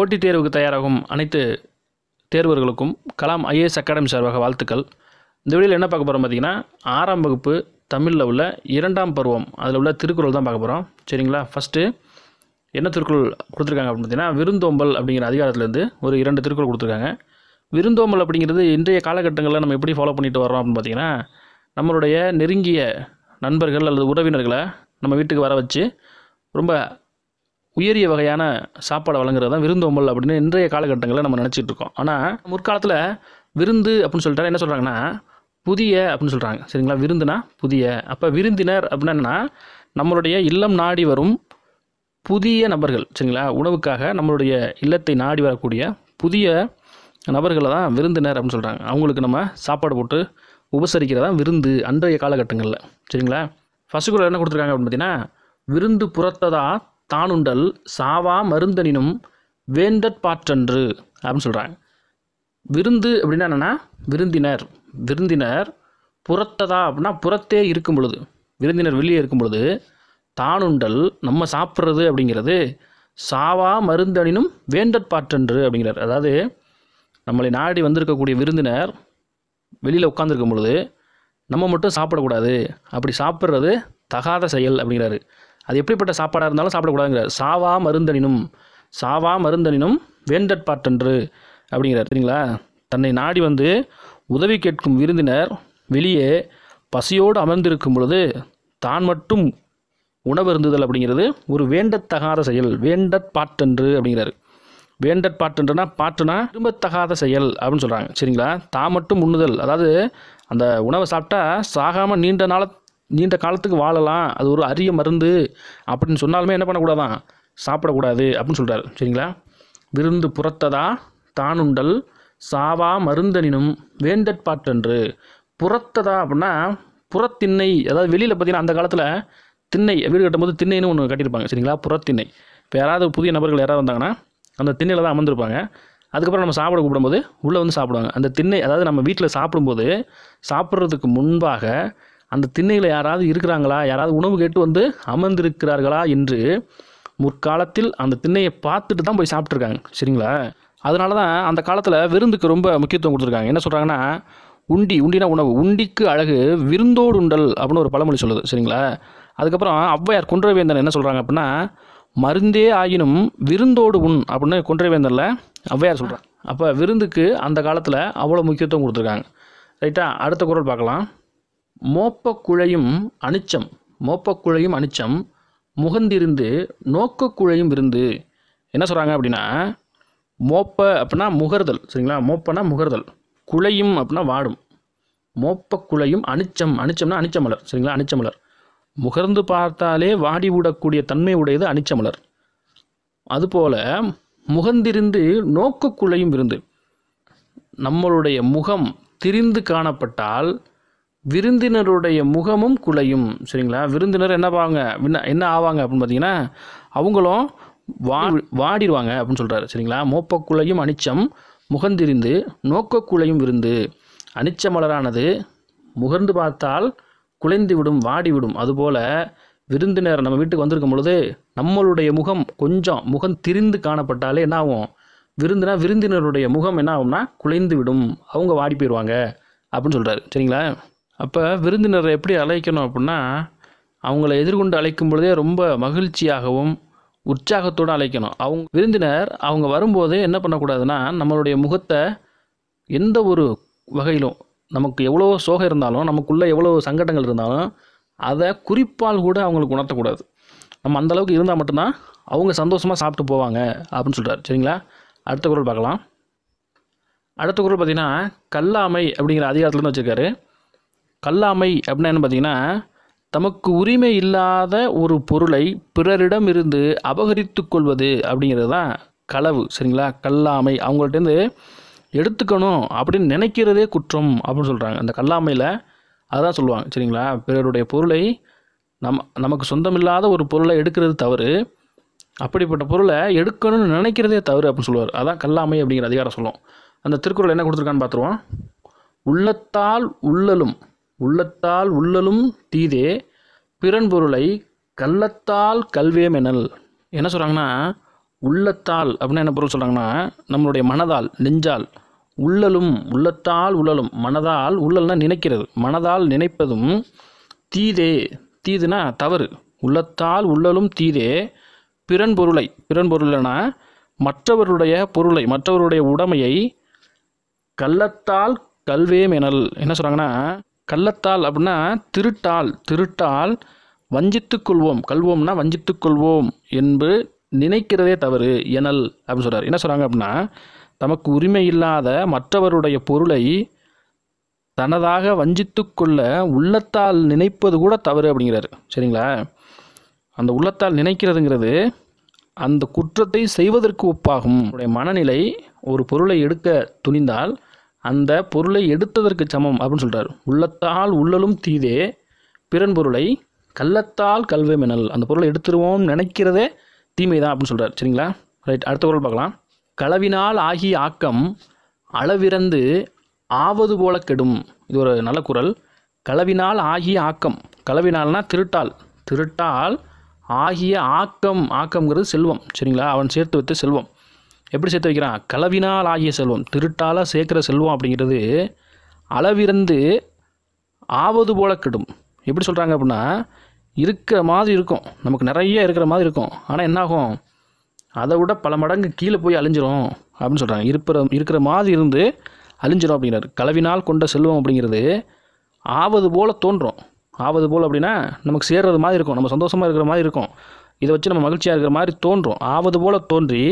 போட்டித் தேர்வுக்கு தயாராகும் அனைத்து தேர்வர்களுக்கும் கலாம் ஐஏஎஸ் அகாடமி சார்பாக வாழ்த்துக்கள் இந்த வழியில் என்ன பார்க்க போகிறோம் பார்த்தீங்கன்னா ஆறாம் வகுப்பு தமிழில் உள்ள இரண்டாம் பருவம் அதில் உள்ள திருக்குறள் தான் பார்க்க போகிறோம் சரிங்களா ஃபஸ்ட்டு என்ன திருக்குறள் கொடுத்துருக்காங்க அப்படின்னு பார்த்தீங்கன்னா விருந்தோம்பல் அப்படிங்கிற அதிகாரத்துலேருந்து ஒரு இரண்டு திருக்குறள் கொடுத்துருக்காங்க விருந்தோம்பல் அப்படிங்கிறது இன்றைய காலகட்டங்களில் நம்ம எப்படி ஃபாலோ பண்ணிட்டு வரோம் அப்படின்னு பார்த்தீங்கன்னா நம்மளுடைய நெருங்கிய நண்பர்கள் அல்லது உறவினர்களை நம்ம வீட்டுக்கு வர வச்சு ரொம்ப உயரிய வகையான சாப்பாடை வழங்குறது தான் விருந்தோம்பல் அப்படின்னு இன்றைய காலகட்டங்களில் நம்ம நினச்சிட்டு இருக்கோம் ஆனால் முற்காலத்தில் விருந்து அப்படின்னு சொல்லிட்டு என்ன சொல்கிறாங்கன்னா புதிய அப்படின்னு சொல்கிறாங்க சரிங்களா விருந்துனா புதிய அப்போ விருந்தினர் அப்படின்னா என்னென்னா நம்மளுடைய இல்லம் நாடி வரும் புதிய நபர்கள் சரிங்களா உணவுக்காக நம்மளுடைய இல்லத்தை நாடி வரக்கூடிய புதிய நபர்களை தான் விருந்தினர் அப்படின்னு சொல்கிறாங்க அவங்களுக்கு நம்ம சாப்பாடு போட்டு உபசரிக்கிறதா விருந்து அன்றைய காலகட்டங்களில் சரிங்களா ஃபஸ்ட்டு குரல் என்ன கொடுத்துருக்காங்க அப்படின்னு பார்த்தீங்கன்னா விருந்து புறத்ததா தானுண்டல் சாவா மருந்தனினும் வேண்டற் பாற்றன்று அப்படின்னு சொல்கிறாங்க விருந்து அப்படின்னா என்னென்னா விருந்தினர் விருந்தினர் புறத்ததா அப்படின்னா புறத்தே இருக்கும் பொழுது விருந்தினர் வெளியே இருக்கும் பொழுது தானுண்டல் நம்ம சாப்பிட்றது அப்படிங்கிறது சாவா மருந்தனினும் வேண்டற் பாற்றன்று அப்படிங்கிறார் அதாவது நம்மளை நாடி வந்திருக்கக்கூடிய விருந்தினர் வெளியில் உட்காந்துருக்கும் பொழுது நம்ம மட்டும் சாப்பிடக்கூடாது அப்படி சாப்பிட்றது தகாத செயல் அப்படிங்கிறாரு அது எப்படிப்பட்ட சாப்பாடாக இருந்தாலும் சாப்பிடக்கூடாதுங்கிற சாவா மருந்தனினும் சாவா மருந்தனினும் வேந்தட்பாட்டன்று அப்படிங்கிறார் சரிங்களா தன்னை நாடி வந்து உதவி கேட்கும் விருந்தினர் வெளியே பசியோடு அமர்ந்திருக்கும் பொழுது தான் மட்டும் உணவு இருந்துதல் அப்படிங்கிறது ஒரு வேண்டத்தகாத செயல் வேண்டட் பாட்டன்று அப்படிங்கிறாரு வேண்டட் பாட்டுன்றனா பாட்டுனா விரும்பத்தகாத செயல் அப்படின்னு சொல்கிறாங்க சரிங்களா தான் மட்டும் உண்ணுதல் அதாவது அந்த உணவை சாப்பிட்டா சாகாமல் நீண்ட நாள நீண்ட காலத்துக்கு வாழலாம் அது ஒரு அரிய மருந்து அப்படின்னு சொன்னாலுமே என்ன பண்ணக்கூடாதான் சாப்பிடக்கூடாது அப்படின்னு சொல்கிறார் சரிங்களா விருந்து புறத்ததா தானுண்டல் சாவா மருந்தனினும் வேந்தட்பாட்டன்று புறத்ததா அப்படின்னா புறத்திண்ணை அதாவது வெளியில் பார்த்திங்கன்னா அந்த காலத்தில் திண்ணை வீடு கட்டும்போது திண்ணைன்னு ஒன்று கட்டியிருப்பாங்க சரிங்களா புறத்திண்ணை இப்போ யாராவது புதிய நபர்கள் யாராவது வந்தாங்கன்னா அந்த திண்ணையில் தான் அமர்ந்திருப்பாங்க அதுக்கப்புறம் நம்ம சாப்பிட கூப்பிடும்போது உள்ளே வந்து சாப்பிடுவாங்க அந்த திண்ணை அதாவது நம்ம வீட்டில் சாப்பிடும்போது சாப்பிட்றதுக்கு முன்பாக அந்த திண்ணையில் யாராவது இருக்கிறாங்களா யாராவது உணவு கேட்டு வந்து அமர்ந்திருக்கிறார்களா என்று முற்காலத்தில் அந்த திண்ணையை பார்த்துட்டு தான் போய் சாப்பிட்ருக்காங்க சரிங்களா அதனால தான் அந்த காலத்தில் விருந்துக்கு ரொம்ப முக்கியத்துவம் கொடுத்துருக்காங்க என்ன சொல்கிறாங்கன்னா உண்டி உண்டினா உணவு உண்டிக்கு அழகு விருந்தோடு உண்டல் அப்படின்னு ஒரு பழமொழி சொல்லுது சரிங்களா அதுக்கப்புறம் ஔவையார் குன்றவேந்தன் என்ன சொல்கிறாங்க அப்படின்னா மருந்தே ஆயினும் விருந்தோடு உண் அப்படின்னு குன்றவேந்தனில் ஔவையார் சொல்கிறாங்க அப்போ விருந்துக்கு அந்த காலத்தில் அவ்வளோ முக்கியத்துவம் கொடுத்துருக்காங்க ரைட்டாக அடுத்த குரல் பார்க்கலாம் மோப்பக்குழையும் அனுச்சம் மோப்பக்குழையும் அனுச்சம் முகந்திருந்து நோக்கக்குழையும் இருந்து என்ன சொல்கிறாங்க அப்படின்னா மோப்ப அப்படின்னா முகர்தல் சரிங்களா மோப்பனா முகர்தல் குழையும் அப்படின்னா வாடும் மோப்பக்குழையும் அனுச்சம் அனுச்சம்னா அனுச்சமலர் சரிங்களா அனுச்சமலர் முகர்ந்து பார்த்தாலே வாடி விடக்கூடிய தன்மை உடையது அனுச்சமலர் அதுபோல் முகந்திருந்து நோக்கக்குழையும் இருந்து நம்மளுடைய முகம் திரிந்து காணப்பட்டால் விருந்தினருடைய முகமும் குலையும் சரிங்களா விருந்தினர் என்ன பாவாங்க என்ன ஆவாங்க அப்படின்னு பார்த்தீங்கன்னா அவங்களும் வா வாடிடுவாங்க அப்படின்னு சொல்கிறாரு சரிங்களா மோப்பக்குலையும் அனிச்சம் முகந்திரிந்து நோக்கக்குலையும் விருந்து அனிச்ச மலரானது முகர்ந்து பார்த்தால் குலைந்து விடும் வாடிவிடும் அதுபோல் விருந்தினர் நம்ம வீட்டுக்கு வந்திருக்கும் பொழுது நம்மளுடைய முகம் கொஞ்சம் முகம் திரிந்து காணப்பட்டாலே என்ன ஆகும் விருந்தினா விருந்தினருடைய முகம் என்ன ஆகும்னா குலைந்து விடும் அவங்க வாடி போயிடுவாங்க அப்படின்னு சொல்கிறாரு சரிங்களா அப்போ விருந்தினரை எப்படி அழைக்கணும் அப்படின்னா அவங்கள எதிர்கொண்டு அழைக்கும் பொழுதே ரொம்ப மகிழ்ச்சியாகவும் உற்சாகத்தோடு அழைக்கணும் அவங்க விருந்தினர் அவங்க வரும்போதே என்ன பண்ணக்கூடாதுன்னா நம்மளுடைய முகத்தை எந்த ஒரு வகையிலும் நமக்கு எவ்வளோ சோகம் இருந்தாலும் நமக்குள்ளே எவ்வளோ சங்கடங்கள் இருந்தாலும் அதை குறிப்பால் கூட அவங்களுக்கு உணர்த்தக்கூடாது நம்ம அந்தளவுக்கு இருந்தால் மட்டும்தான் அவங்க சந்தோஷமாக சாப்பிட்டு போவாங்க அப்படின்னு சொல்கிறார் சரிங்களா அடுத்த குரல் பார்க்கலாம் அடுத்த குரல் பார்த்திங்கன்னா கல்லாமை அப்படிங்கிற அதிகாரத்துலேருந்து வச்சுருக்காரு கல்லாமை அப்படின்னு பார்த்தீங்கன்னா தமக்கு உரிமை இல்லாத ஒரு பொருளை பிறரிடம் இருந்து அபகரித்து கொள்வது அப்படிங்கிறது தான் களவு சரிங்களா கல்லாமை அவங்கள்ட்டேருந்து எடுத்துக்கணும் அப்படின்னு நினைக்கிறதே குற்றம் அப்படின்னு சொல்கிறாங்க அந்த கல்லாமையில் அதான் சொல்லுவாங்க சரிங்களா பிறருடைய பொருளை நம் நமக்கு சொந்தமில்லாத ஒரு பொருளை எடுக்கிறது தவறு அப்படிப்பட்ட பொருளை எடுக்கணும்னு நினைக்கிறதே தவறு அப்படின்னு சொல்லுவார் அதான் கல்லாமை அப்படிங்கிற அதிகாரம் சொல்லும் அந்த திருக்குறள் என்ன கொடுத்துருக்கான்னு பார்த்துருவோம் உள்ளத்தால் உள்ளலும் உள்ளத்தால் உள்ளலும் தீதே பிறன்பொருளை கள்ளத்தால் கள்ளத்தால் கல்வேமெனல் என்ன சொல்கிறாங்கன்னா உள்ளத்தால் அப்படின்னு என்ன பொருள் சொல்கிறாங்கன்னா நம்மளுடைய மனதால் நெஞ்சால் உள்ளலும் உள்ளத்தால் உள்ளலும் மனதால் உள்ளல்னா நினைக்கிறது மனதால் நினைப்பதும் தீதே தீதுனா தவறு உள்ளத்தால் உள்ளலும் தீதே பிறன் பொருளை பிறன் பொருள்னா மற்றவருடைய பொருளை மற்றவருடைய உடமையை கள்ளத்தால் கல்வேமெனல் என்ன சொல்கிறாங்கன்னா கள்ளத்தால் அப்படின்னா திருட்டால் திருட்டால் வஞ்சித்து கொள்வோம் கல்வோம்னா வஞ்சித்து கொள்வோம் என்று நினைக்கிறதே தவறு எனல் அப்படின்னு சொல்கிறார் என்ன சொல்கிறாங்க அப்படின்னா தமக்கு உரிமை இல்லாத மற்றவருடைய பொருளை தனதாக வஞ்சித்து கொள்ள உள்ளத்தால் நினைப்பது கூட தவறு அப்படிங்கிறாரு சரிங்களா அந்த உள்ளத்தால் நினைக்கிறதுங்கிறது அந்த குற்றத்தை செய்வதற்கு ஒப்பாகும் உடைய மனநிலை ஒரு பொருளை எடுக்க துணிந்தால் அந்த பொருளை எடுத்ததற்கு சமம் அப்படின்னு சொல்கிறார் உள்ளத்தால் உள்ளலும் தீதே பிறன் பொருளை கள்ளத்தால் மெனல் அந்த பொருளை எடுத்துருவோம் நினைக்கிறதே தீமை தான் அப்படின்னு சொல்கிறார் சரிங்களா ரைட் அடுத்த பொருள் பார்க்கலாம் களவினால் ஆகிய ஆக்கம் அளவிறந்து ஆவது போல கெடும் இது ஒரு நல்ல குரல் களவினால் ஆகிய ஆக்கம் களவினால்னா திருட்டால் திருட்டால் ஆகிய ஆக்கம் ஆக்கம்ங்கிறது செல்வம் சரிங்களா அவன் சேர்த்து வைத்த செல்வம் எப்படி சேர்த்து வைக்கிறான் களவினால் ஆகிய செல்வம் திருட்டால் சேர்க்குற செல்வம் அப்படிங்கிறது அளவிறந்து ஆவது போல கெடும் எப்படி சொல்கிறாங்க அப்படின்னா இருக்கிற மாதிரி இருக்கும் நமக்கு நிறைய இருக்கிற மாதிரி இருக்கும் ஆனால் என்னாகும் அதை விட பல மடங்கு கீழே போய் அழிஞ்சிரும் அப்படின்னு சொல்கிறாங்க இருக்கிற இருக்கிற மாதிரி இருந்து அழிஞ்சிரும் அப்படிங்கிறார் கலவினால் கொண்ட செல்வம் அப்படிங்கிறது ஆவது போல் தோன்றும் ஆவது போல் அப்படின்னா நமக்கு சேர்றது மாதிரி இருக்கும் நம்ம சந்தோஷமாக இருக்கிற மாதிரி இருக்கும் இதை வச்சு நம்ம மகிழ்ச்சியாக இருக்கிற மாதிரி தோன்றும் ஆவது போல் தோன்றி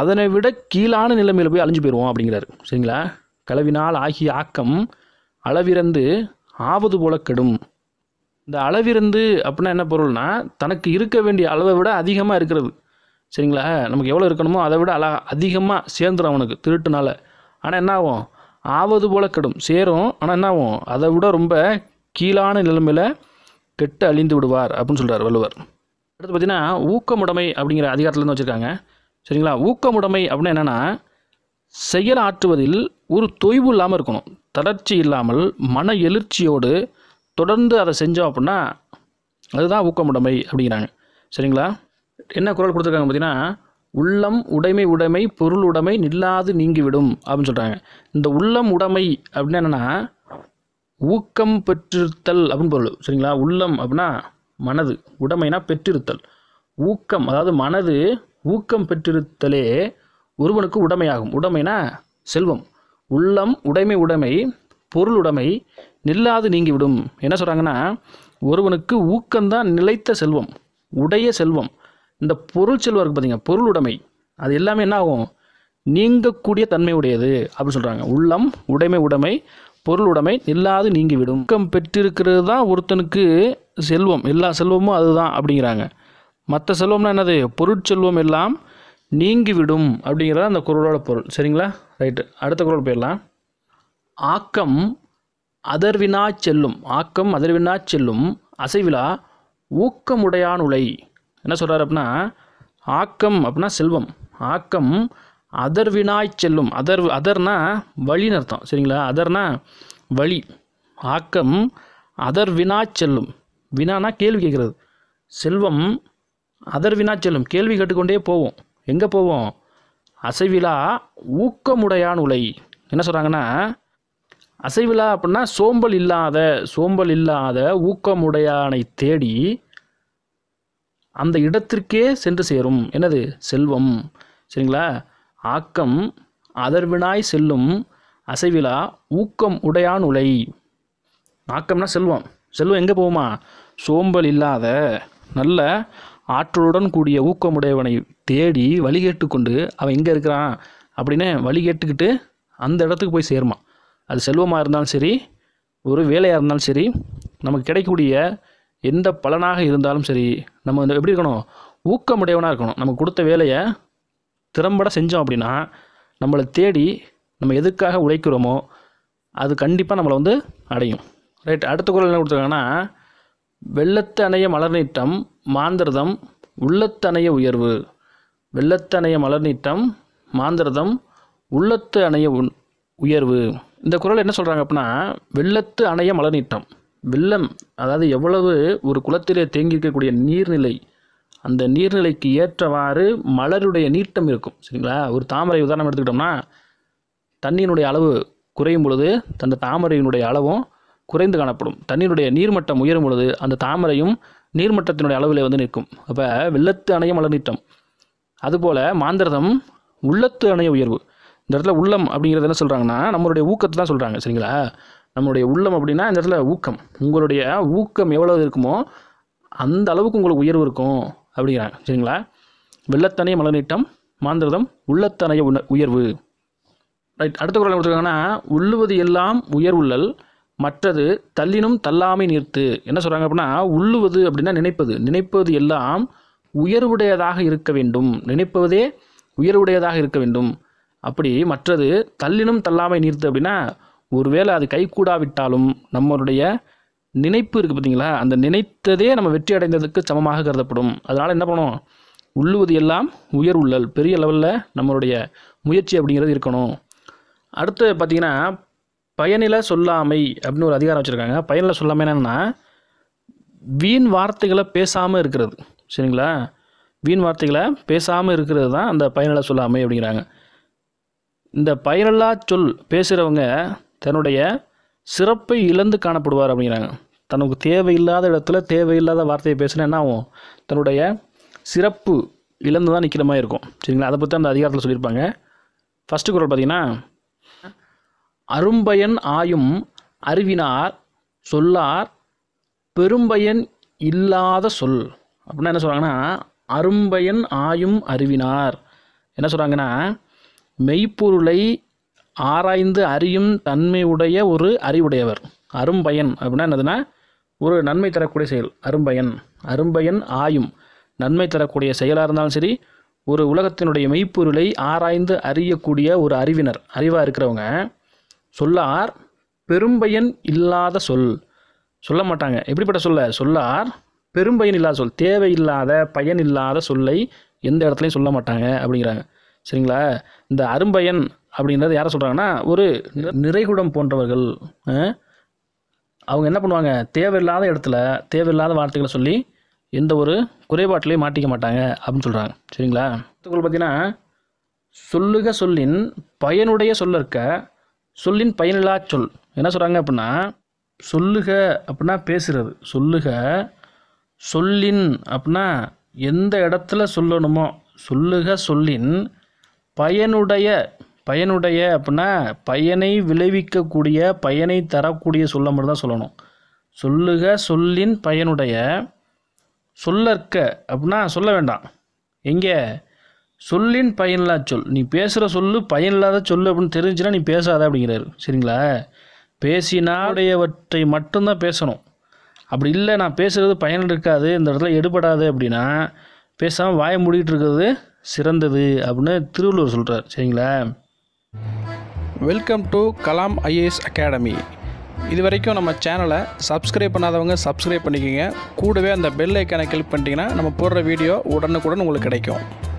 அதனை விட கீழான நிலைமையில் போய் அழிஞ்சு போயிடுவோம் அப்படிங்கிறாரு சரிங்களா கலவினால் ஆகிய ஆக்கம் அளவிறந்து ஆவது போல கெடும் இந்த அளவிருந்து அப்படின்னா என்ன பொருள்னா தனக்கு இருக்க வேண்டிய அளவை விட அதிகமாக இருக்கிறது சரிங்களா நமக்கு எவ்வளோ இருக்கணுமோ அதை விட அழ அதிகமாக சேர்ந்துடும் அவனுக்கு திருட்டுனால ஆனால் என்ன ஆகும் ஆவது போல கெடும் சேரும் ஆனால் என்ன ஆகும் அதை விட ரொம்ப கீழான நிலைமையில் கெட்டு அழிந்து விடுவார் அப்படின்னு சொல்கிறார் வள்ளுவர் அடுத்து பார்த்தீங்கன்னா ஊக்கமுடைமை அப்படிங்கிற அதிகாரத்துலேருந்து வச்சுருக்காங்க சரிங்களா ஊக்கமுடைமை அப்படின்னா என்னென்னா செயலாற்றுவதில் ஒரு தொய்வு இல்லாமல் இருக்கணும் தளர்ச்சி இல்லாமல் மன எழுச்சியோடு தொடர்ந்து அதை செஞ்சோம் அப்படின்னா அதுதான் ஊக்கமுடைமை அப்படிங்கிறாங்க சரிங்களா என்ன குரல் கொடுத்துருக்காங்க பார்த்தீங்கன்னா உள்ளம் உடைமை உடைமை பொருள் உடைமை நில்லாது நீங்கிவிடும் அப்படின்னு சொல்கிறாங்க இந்த உள்ளம் உடைமை அப்படின்னா என்னென்னா ஊக்கம் பெற்றிருத்தல் அப்படின்னு பொருள் சரிங்களா உள்ளம் அப்படின்னா மனது உடைமைனா பெற்றிருத்தல் ஊக்கம் அதாவது மனது ஊக்கம் பெற்றிருத்தலே ஒருவனுக்கு உடைமையாகும் உடைமைனா செல்வம் உள்ளம் உடைமை உடைமை பொருள் உடைமை நில்லாது நீங்கிவிடும் என்ன சொல்கிறாங்கன்னா ஒருவனுக்கு ஊக்கம்தான் நிலைத்த செல்வம் உடைய செல்வம் இந்த பொருள் செல்வம் இருக்குது பார்த்தீங்க பொருள் உடைமை அது எல்லாமே என்ன ஆகும் நீங்கக்கூடிய தன்மை உடையது அப்படின்னு சொல்கிறாங்க உள்ளம் உடைமை உடைமை பொருள் உடைமை நில்லாது நீங்கிவிடும் ஊக்கம் பெற்றிருக்கிறது தான் ஒருத்தனுக்கு செல்வம் எல்லா செல்வமும் அதுதான் அப்படிங்கிறாங்க மற்ற செல்வம்னா என்னது பொருட்செல்வம் எல்லாம் நீங்கிவிடும் அப்படிங்கிறத அந்த குரலோட பொருள் சரிங்களா ரைட்டு அடுத்த குரல் போயிடலாம் ஆக்கம் அதர்வினா செல்லும் ஆக்கம் அதர்வினா செல்லும் அசைவிலா ஊக்கமுடையான் உலை என்ன சொல்கிறார் அப்படின்னா ஆக்கம் அப்படின்னா செல்வம் ஆக்கம் அதர்வினாய் செல்லும் அதர் அதர்னா வழின்னு அர்த்தம் சரிங்களா அதர்னா வழி ஆக்கம் அதர்வினா செல்லும் வினானா கேள்வி கேட்கறது செல்வம் அதர் வினாச்சலும் கேள்வி கேட்டுக்கொண்டே போவோம் எங்கே போவோம் அசைவிலா ஊக்கமுடையான் உலை என்ன சொல்கிறாங்கன்னா அசைவிலா அப்படின்னா சோம்பல் இல்லாத சோம்பல் இல்லாத ஊக்கமுடையானை தேடி அந்த இடத்திற்கே சென்று சேரும் என்னது செல்வம் சரிங்களா ஆக்கம் அதர்வினாய் செல்லும் அசைவிலா ஊக்கம் உடையான் உலை ஆக்கம்னா செல்வம் செல்வம் எங்கே போகுமா சோம்பல் இல்லாத நல்ல ஆற்றலுடன் கூடிய ஊக்கமுடையவனை தேடி வழி கேட்டுக்கொண்டு அவன் எங்கே இருக்கிறான் அப்படின்னு வழி கேட்டுக்கிட்டு அந்த இடத்துக்கு போய் சேருமா அது செல்வமாக இருந்தாலும் சரி ஒரு வேலையாக இருந்தாலும் சரி நமக்கு கிடைக்கக்கூடிய எந்த பலனாக இருந்தாலும் சரி நம்ம எப்படி இருக்கணும் ஊக்கமுடையவனாக இருக்கணும் நமக்கு கொடுத்த வேலையை திறம்பட செஞ்சோம் அப்படின்னா நம்மளை தேடி நம்ம எதுக்காக உழைக்கிறோமோ அது கண்டிப்பாக நம்மளை வந்து அடையும் ரைட் அடுத்த குரல் என்ன கொடுத்துருக்காங்கன்னா வெள்ளத்து அணைய மலர் நீட்டம் மாந்திரதம் உள்ளத்தணைய உயர்வு வெள்ளத்தணைய மலர் நீட்டம் மாந்திரதம் உள்ளத்து அணைய உயர்வு இந்த குரல் என்ன சொல்கிறாங்க அப்படின்னா வெள்ளத்து அணைய மலர் நீட்டம் வெள்ளம் அதாவது எவ்வளவு ஒரு குளத்திலே தேங்கி இருக்கக்கூடிய நீர்நிலை அந்த நீர்நிலைக்கு ஏற்றவாறு மலருடைய நீட்டம் இருக்கும் சரிங்களா ஒரு தாமரை உதாரணம் எடுத்துக்கிட்டோம்னா தண்ணியினுடைய அளவு குறையும் பொழுது அந்த தாமரையினுடைய அளவும் குறைந்து காணப்படும் தண்ணியினுடைய நீர்மட்டம் உயரும் பொழுது அந்த தாமரையும் நீர்மட்டத்தினுடைய அளவில் வந்து நிற்கும் அப்போ வெள்ளத்து அணைய மலர்நீட்டம் அதுபோல் மாந்திரதம் உள்ளத்து அணைய உயர்வு இந்த இடத்துல உள்ளம் அப்படிங்கிறது என்ன சொல்கிறாங்கன்னா நம்மளுடைய ஊக்கத்தை தான் சொல்கிறாங்க சரிங்களா நம்மளுடைய உள்ளம் அப்படின்னா இந்த இடத்துல ஊக்கம் உங்களுடைய ஊக்கம் எவ்வளோ இருக்குமோ அந்த அளவுக்கு உங்களுக்கு உயர்வு இருக்கும் அப்படிங்கிறாங்க சரிங்களா வெள்ளத்தனைய மலநீட்டம் மாந்திரதம் உண உயர்வு ரைட் அடுத்த குரல் கொடுத்துருக்காங்கன்னா உள்ளுவது எல்லாம் உயர்வுள்ளல் மற்றது தள்ளினும் தள்ளாமை நிறுத்து என்ன சொல்கிறாங்க அப்படின்னா உள்ளுவது அப்படின்னா நினைப்பது நினைப்பது எல்லாம் உயர்வுடையதாக இருக்க வேண்டும் நினைப்பதே உயர்வுடையதாக இருக்க வேண்டும் அப்படி மற்றது தள்ளினும் தள்ளாமை நிறுத்து அப்படின்னா ஒருவேளை அது கைகூடாவிட்டாலும் நம்மளுடைய நினைப்பு இருக்குது பார்த்தீங்களா அந்த நினைத்ததே நம்ம வெற்றி அடைந்ததுக்கு சமமாக கருதப்படும் அதனால் என்ன பண்ணணும் உள்ளுவது எல்லாம் உயர் உள்ளல் பெரிய லெவலில் நம்மளுடைய முயற்சி அப்படிங்கிறது இருக்கணும் அடுத்து பார்த்திங்கன்னா பயனில சொல்லாமை அப்படின்னு ஒரு அதிகாரம் வச்சுருக்காங்க பயனில் சொல்லாமல் என்னென்னா வீண் வார்த்தைகளை பேசாமல் இருக்கிறது சரிங்களா வீண் வார்த்தைகளை பேசாமல் இருக்கிறது தான் அந்த பயனில சொல்லாமை அப்படிங்கிறாங்க இந்த பயனில்லா சொல் பேசுகிறவங்க தன்னுடைய சிறப்பை இழந்து காணப்படுவார் அப்படிங்கிறாங்க தனக்கு தேவையில்லாத இடத்துல தேவையில்லாத வார்த்தையை பேசுனா என்ன ஆகும் தன்னுடைய சிறப்பு இழந்து தான் நிற்கிற மாதிரி இருக்கும் சரிங்களா அதை பற்றி அந்த அதிகாரத்தில் சொல்லியிருப்பாங்க ஃபஸ்ட்டு குரல் பார்த்திங்கன்னா அரும்பயன் ஆயும் அறிவினார் சொல்லார் பெரும்பயன் இல்லாத சொல் அப்படின்னா என்ன சொல்கிறாங்கன்னா அரும்பயன் ஆயும் அறிவினார் என்ன சொல்கிறாங்கன்னா மெய்ப்பொருளை ஆராய்ந்து அறியும் தன்மையுடைய ஒரு அறிவுடையவர் அரும்பயன் அப்படின்னா என்னதுன்னா ஒரு நன்மை தரக்கூடிய செயல் அரும்பயன் அரும்பயன் ஆயும் நன்மை தரக்கூடிய செயலாக இருந்தாலும் சரி ஒரு உலகத்தினுடைய மெய்ப்பொருளை ஆராய்ந்து அறியக்கூடிய ஒரு அறிவினர் அறிவாக இருக்கிறவங்க சொல்லார் பெரும்பயன் இல்லாத சொல் சொல்ல மாட்டாங்க எப்படிப்பட்ட சொல்ல சொல்லார் பெரும்பயன் இல்லாத சொல் தேவையில்லாத பயன் இல்லாத சொல்லை எந்த இடத்துலையும் சொல்ல மாட்டாங்க அப்படிங்கிறாங்க சரிங்களா இந்த அரும்பயன் அப்படின்றது யாரை சொல்கிறாங்கன்னா ஒரு நிறைகுடம் போன்றவர்கள் அவங்க என்ன பண்ணுவாங்க தேவையில்லாத இடத்துல தேவையில்லாத வார்த்தைகளை சொல்லி எந்த ஒரு குறைபாட்டிலையும் மாட்டிக்க மாட்டாங்க அப்படின்னு சொல்கிறாங்க சரிங்களா பார்த்தீங்கன்னா சொல்லுக சொல்லின் பயனுடைய சொல்ல இருக்க சொல்லின் பயனில்லா சொல் என்ன சொல்கிறாங்க அப்படின்னா சொல்லுக அப்படின்னா பேசுகிறது சொல்லுக சொல்லின் அப்படின்னா எந்த இடத்துல சொல்லணுமோ சொல்லுக சொல்லின் பயனுடைய பயனுடைய அப்படின்னா பயனை விளைவிக்கக்கூடிய பயனை தரக்கூடிய சொல்ல மட்டும் தான் சொல்லணும் சொல்லுக சொல்லின் பயனுடைய சொல்லற்க அப்படின்னா சொல்ல வேண்டாம் எங்கே சொல்லின் பயனில்லா சொல் நீ பேசுகிற சொல்லு பயனில்லாத சொல் அப்படின்னு தெரிஞ்சுன்னா நீ பேசாத அப்படிங்கிறாரு சரிங்களா பேசினாடையவற்றை மட்டும்தான் பேசணும் அப்படி இல்லை நான் பேசுகிறது பயன் இருக்காது இந்த இடத்துல எடுபடாது அப்படின்னா பேசாமல் வாய மூடிக்கிட்டு இருக்கிறது சிறந்தது அப்படின்னு திருவள்ளுவர் சொல்கிறார் சரிங்களா welcome to Kalam IAS academy இது வரைக்கும் நம்ம சேனலை சப்ஸ்கிரைப் பண்ணாதவங்க சப்ஸ்கிரைப் பண்ணிக்கோங்க கூடவே அந்த பெல் ஐக்கானை கிளிக் பண்ணிட்டீங்கன்னா நம்ம போடுற வீடியோ உடனுக்குடன் உங்களுக்கு கிடைக்கும்